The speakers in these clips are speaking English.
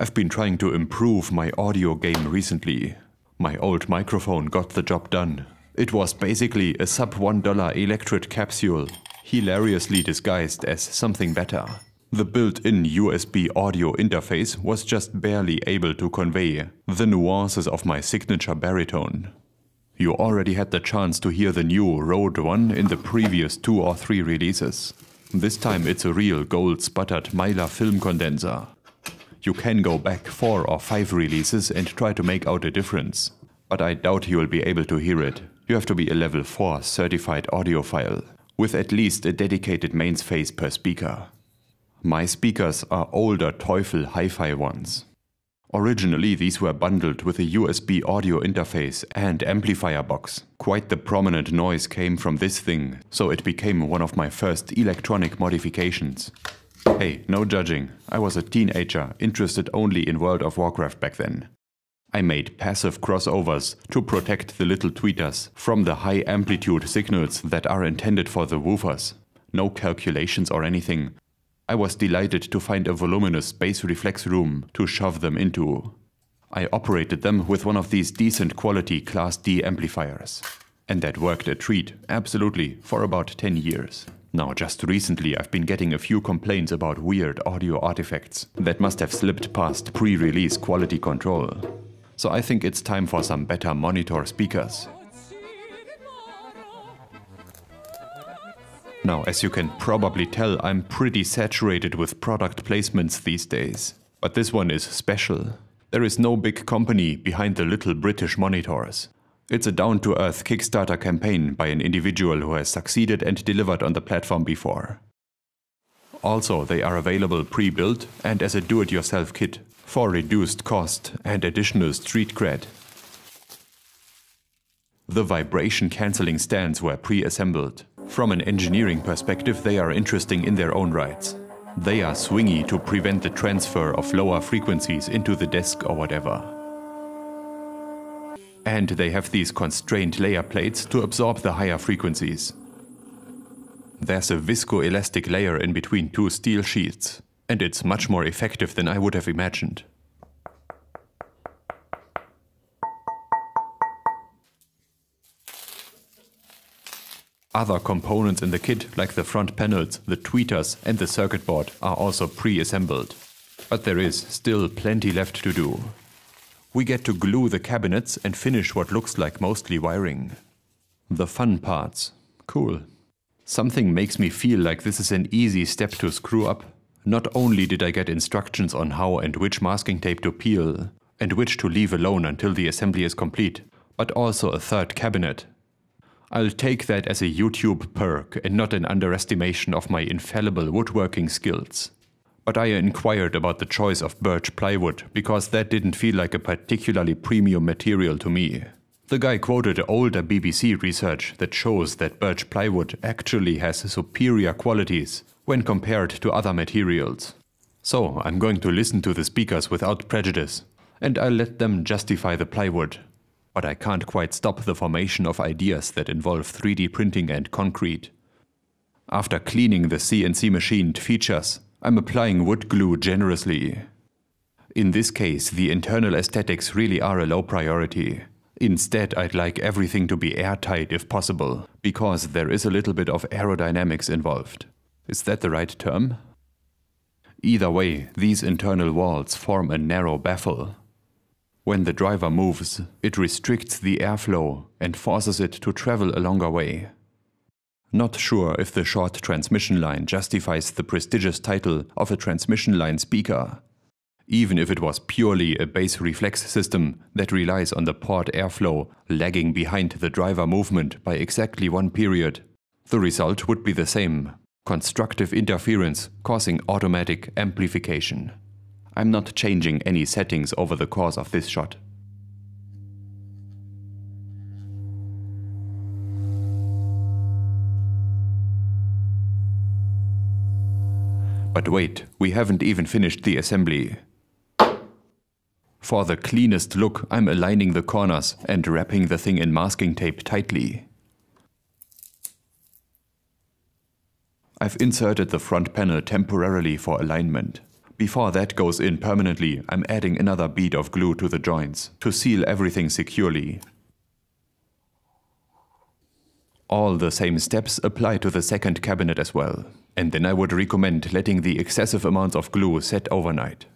I've been trying to improve my audio game recently. My old microphone got the job done. It was basically a sub $1 electric capsule, hilariously disguised as something better. The built-in USB audio interface was just barely able to convey the nuances of my signature baritone. You already had the chance to hear the new Rode one in the previous two or three releases. This time it's a real gold sputtered Mylar film condenser. You can go back four or five releases and try to make out a difference. But I doubt you will be able to hear it. You have to be a level 4 certified audiophile, with at least a dedicated mains phase per speaker. My speakers are older Teufel hi-fi ones. Originally these were bundled with a USB audio interface and amplifier box. Quite the prominent noise came from this thing, so it became one of my first electronic modifications. Hey, no judging. I was a teenager, interested only in World of Warcraft back then. I made passive crossovers to protect the little tweeters from the high amplitude signals that are intended for the woofers. No calculations or anything. I was delighted to find a voluminous space reflex room to shove them into. I operated them with one of these decent quality Class D amplifiers. And that worked a treat, absolutely, for about 10 years. Now, just recently, I've been getting a few complaints about weird audio artifacts that must have slipped past pre-release quality control. So I think it's time for some better monitor speakers. Now, as you can probably tell, I'm pretty saturated with product placements these days. But this one is special. There is no big company behind the little British monitors. It's a down-to-earth Kickstarter campaign by an individual who has succeeded and delivered on the platform before. Also, they are available pre-built and as a do-it-yourself kit for reduced cost and additional street cred. The vibration cancelling stands were pre-assembled. From an engineering perspective, they are interesting in their own rights. They are swingy to prevent the transfer of lower frequencies into the desk or whatever and they have these constrained layer plates to absorb the higher frequencies. There's a viscoelastic layer in between two steel sheets, and it's much more effective than I would have imagined. Other components in the kit, like the front panels, the tweeters, and the circuit board, are also pre assembled. But there is still plenty left to do we get to glue the cabinets and finish what looks like mostly wiring. The fun parts. Cool. Something makes me feel like this is an easy step to screw up. Not only did I get instructions on how and which masking tape to peel, and which to leave alone until the assembly is complete, but also a third cabinet. I'll take that as a YouTube perk and not an underestimation of my infallible woodworking skills but I inquired about the choice of birch plywood because that didn't feel like a particularly premium material to me. The guy quoted older BBC research that shows that birch plywood actually has superior qualities when compared to other materials. So I'm going to listen to the speakers without prejudice, and I'll let them justify the plywood. But I can't quite stop the formation of ideas that involve 3D printing and concrete. After cleaning the CNC machined features, I'm applying wood glue generously. In this case, the internal aesthetics really are a low priority. Instead, I'd like everything to be airtight if possible, because there is a little bit of aerodynamics involved. Is that the right term? Either way, these internal walls form a narrow baffle. When the driver moves, it restricts the airflow and forces it to travel a longer way. Not sure if the short transmission line justifies the prestigious title of a transmission line speaker. Even if it was purely a base reflex system that relies on the port airflow lagging behind the driver movement by exactly one period, the result would be the same constructive interference causing automatic amplification. I'm not changing any settings over the course of this shot. But wait, we haven't even finished the assembly. For the cleanest look, I'm aligning the corners and wrapping the thing in masking tape tightly. I've inserted the front panel temporarily for alignment. Before that goes in permanently, I'm adding another bead of glue to the joints to seal everything securely. All the same steps apply to the second cabinet as well. And then I would recommend letting the excessive amounts of glue set overnight.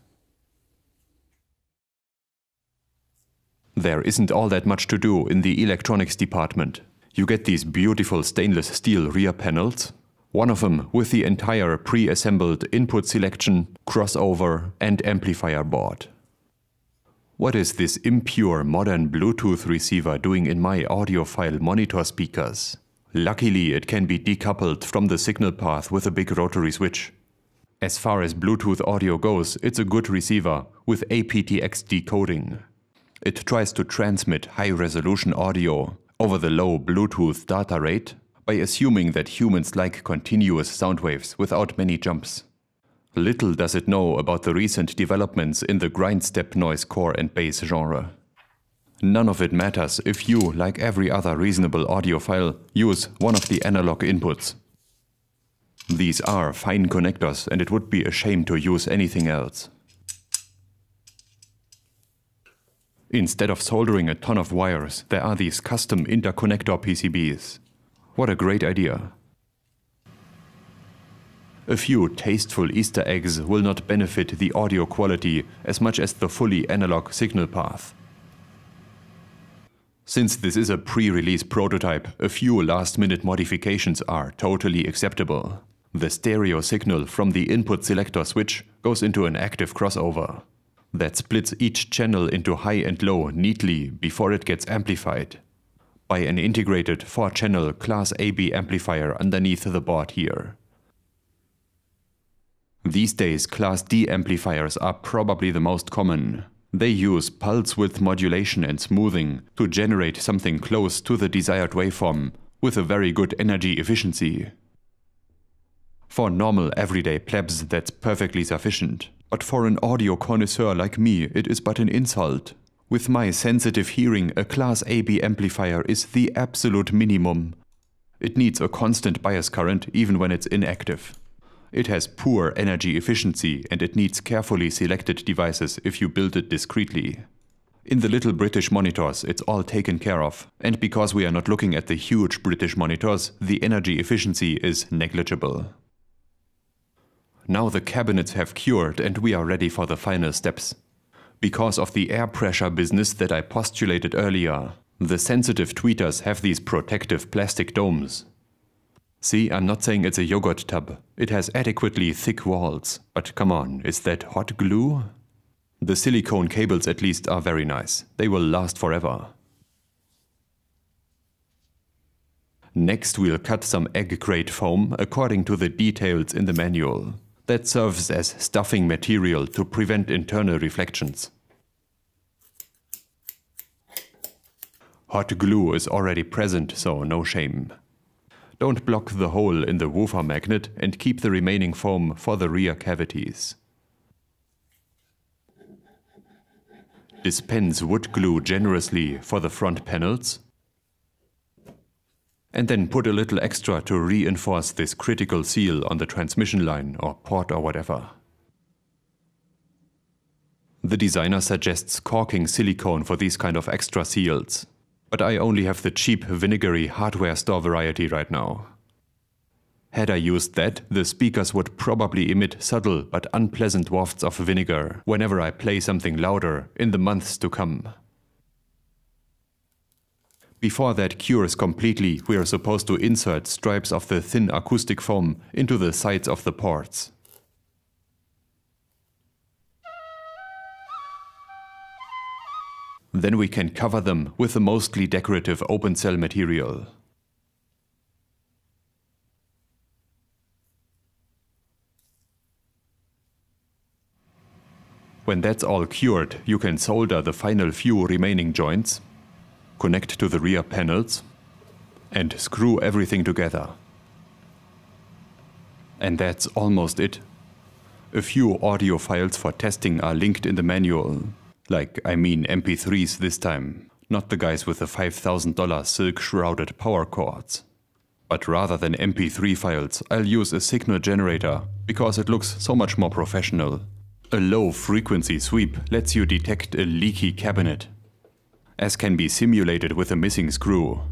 There isn't all that much to do in the electronics department. You get these beautiful stainless steel rear panels, one of them with the entire pre-assembled input selection, crossover and amplifier board. What is this impure modern Bluetooth receiver doing in my audiophile monitor speakers? Luckily, it can be decoupled from the signal path with a big rotary switch. As far as Bluetooth audio goes, it's a good receiver with aptX decoding. It tries to transmit high-resolution audio over the low Bluetooth data rate by assuming that humans like continuous sound waves without many jumps. Little does it know about the recent developments in the grindstep noise core and bass genre. None of it matters if you, like every other reasonable audiophile, use one of the analog inputs. These are fine connectors and it would be a shame to use anything else. Instead of soldering a ton of wires, there are these custom interconnector PCBs. What a great idea. A few tasteful Easter eggs will not benefit the audio quality as much as the fully analog signal path. Since this is a pre-release prototype, a few last-minute modifications are totally acceptable. The stereo signal from the input selector switch goes into an active crossover that splits each channel into high and low neatly before it gets amplified by an integrated 4-channel Class AB amplifier underneath the board here. These days Class D amplifiers are probably the most common, they use pulse width modulation and smoothing to generate something close to the desired waveform with a very good energy efficiency. For normal everyday plebs that's perfectly sufficient, but for an audio connoisseur like me it is but an insult. With my sensitive hearing a class AB amplifier is the absolute minimum. It needs a constant bias current even when it's inactive. It has poor energy efficiency and it needs carefully selected devices if you build it discreetly. In the little British monitors, it's all taken care of. And because we are not looking at the huge British monitors, the energy efficiency is negligible. Now the cabinets have cured and we are ready for the final steps. Because of the air pressure business that I postulated earlier, the sensitive tweeters have these protective plastic domes. See, I'm not saying it's a yogurt tub. It has adequately thick walls. But come on, is that hot glue? The silicone cables at least are very nice. They will last forever. Next we'll cut some egg crate foam according to the details in the manual. That serves as stuffing material to prevent internal reflections. Hot glue is already present, so no shame. Don't block the hole in the woofer magnet and keep the remaining foam for the rear cavities. Dispense wood glue generously for the front panels and then put a little extra to reinforce this critical seal on the transmission line or port or whatever. The designer suggests caulking silicone for these kind of extra seals but I only have the cheap vinegary hardware store variety right now. Had I used that, the speakers would probably emit subtle but unpleasant wafts of vinegar whenever I play something louder in the months to come. Before that cures completely, we are supposed to insert stripes of the thin acoustic foam into the sides of the ports. Then we can cover them with a mostly decorative open cell material. When that's all cured, you can solder the final few remaining joints, connect to the rear panels, and screw everything together. And that's almost it. A few audio files for testing are linked in the manual. Like, I mean MP3s this time, not the guys with the $5,000 silk shrouded power cords. But rather than MP3 files, I'll use a signal generator because it looks so much more professional. A low frequency sweep lets you detect a leaky cabinet, as can be simulated with a missing screw.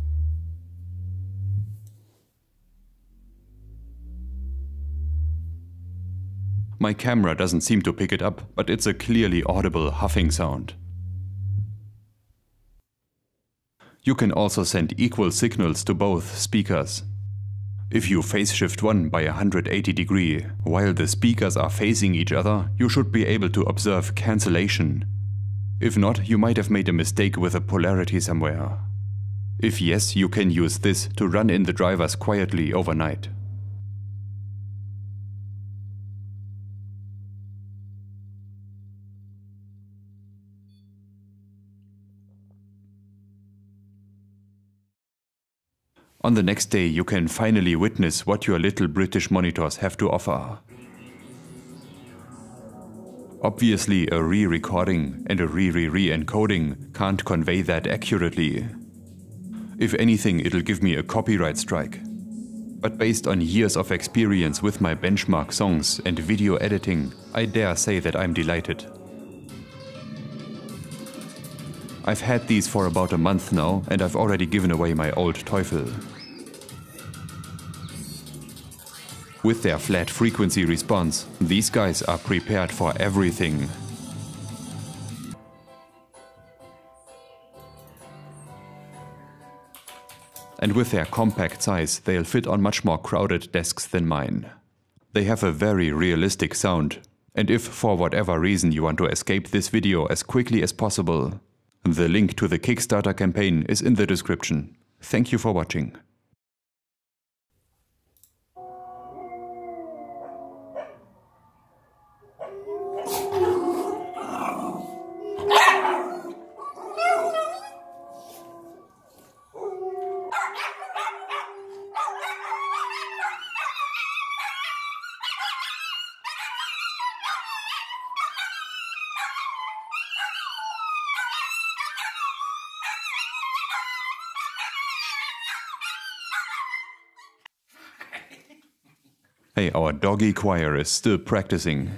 My camera doesn't seem to pick it up, but it's a clearly audible huffing sound. You can also send equal signals to both speakers. If you phase shift one by 180 degree while the speakers are facing each other, you should be able to observe cancellation. If not, you might have made a mistake with a polarity somewhere. If yes, you can use this to run in the drivers quietly overnight. On the next day, you can finally witness what your little British monitors have to offer. Obviously, a re recording and a re re re encoding can't convey that accurately. If anything, it'll give me a copyright strike. But based on years of experience with my benchmark songs and video editing, I dare say that I'm delighted. I've had these for about a month now, and I've already given away my old Teufel. With their flat frequency response, these guys are prepared for everything. And with their compact size, they'll fit on much more crowded desks than mine. They have a very realistic sound, and if for whatever reason you want to escape this video as quickly as possible, the link to the Kickstarter campaign is in the description. Thank you for watching. Hey, our doggy choir is still practicing.